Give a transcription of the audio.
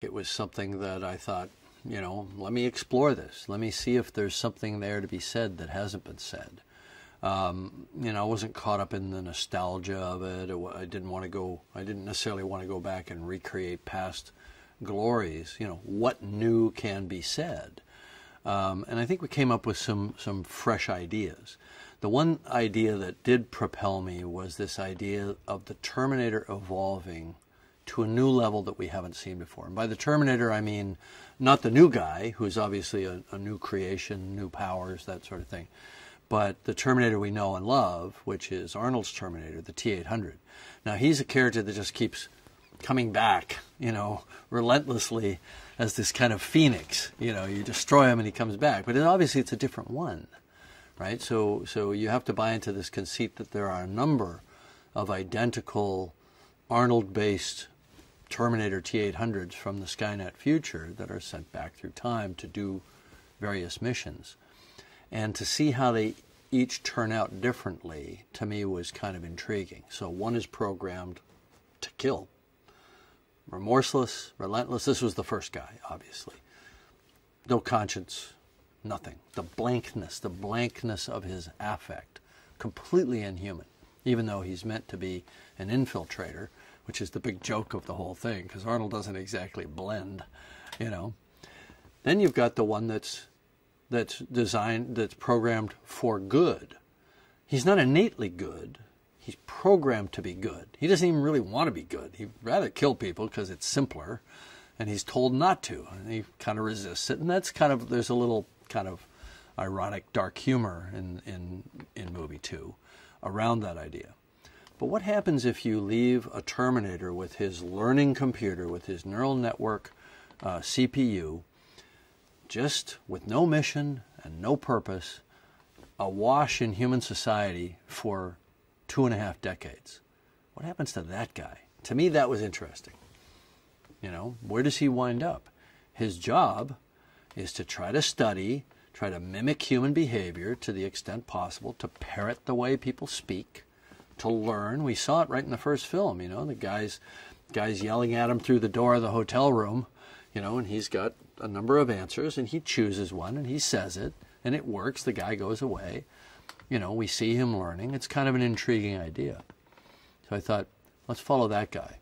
It was something that I thought, you know, let me explore this. Let me see if there's something there to be said that hasn't been said. Um, you know, I wasn't caught up in the nostalgia of it. I didn't want to go. I didn't necessarily want to go back and recreate past glories. You know, what new can be said? Um, and I think we came up with some some fresh ideas. The one idea that did propel me was this idea of the Terminator evolving to a new level that we haven't seen before. And by the Terminator, I mean not the new guy, who's obviously a, a new creation, new powers, that sort of thing, but the Terminator we know and love, which is Arnold's Terminator, the T 800. Now, he's a character that just keeps coming back, you know, relentlessly as this kind of phoenix. You know, you destroy him and he comes back. But it, obviously, it's a different one, right? So, so you have to buy into this conceit that there are a number of identical Arnold-based Terminator T-800s from the Skynet future that are sent back through time to do various missions. And to see how they each turn out differently to me was kind of intriguing. So one is programmed to kill. Remorseless, relentless. This was the first guy, obviously. No conscience, nothing. The blankness, the blankness of his affect. Completely inhuman, even though he's meant to be an infiltrator which is the big joke of the whole thing because Arnold doesn't exactly blend, you know. Then you've got the one that's that's designed that's programmed for good. He's not innately good. He's programmed to be good. He doesn't even really want to be good. He'd rather kill people because it's simpler, and he's told not to, and he kind of resists it. And that's kind of there's a little kind of ironic dark humor in in in movie two around that idea. But what happens if you leave a Terminator with his learning computer, with his neural network uh, CPU, just with no mission and no purpose, awash in human society for two and a half decades? What happens to that guy? To me, that was interesting. You know, where does he wind up? His job is to try to study, try to mimic human behavior to the extent possible, to parrot the way people speak to learn. We saw it right in the first film. You know, the guys guys yelling at him through the door of the hotel room. You know, and he's got a number of answers, and he chooses one, and he says it, and it works. The guy goes away. You know, we see him learning. It's kind of an intriguing idea. So I thought, let's follow that guy.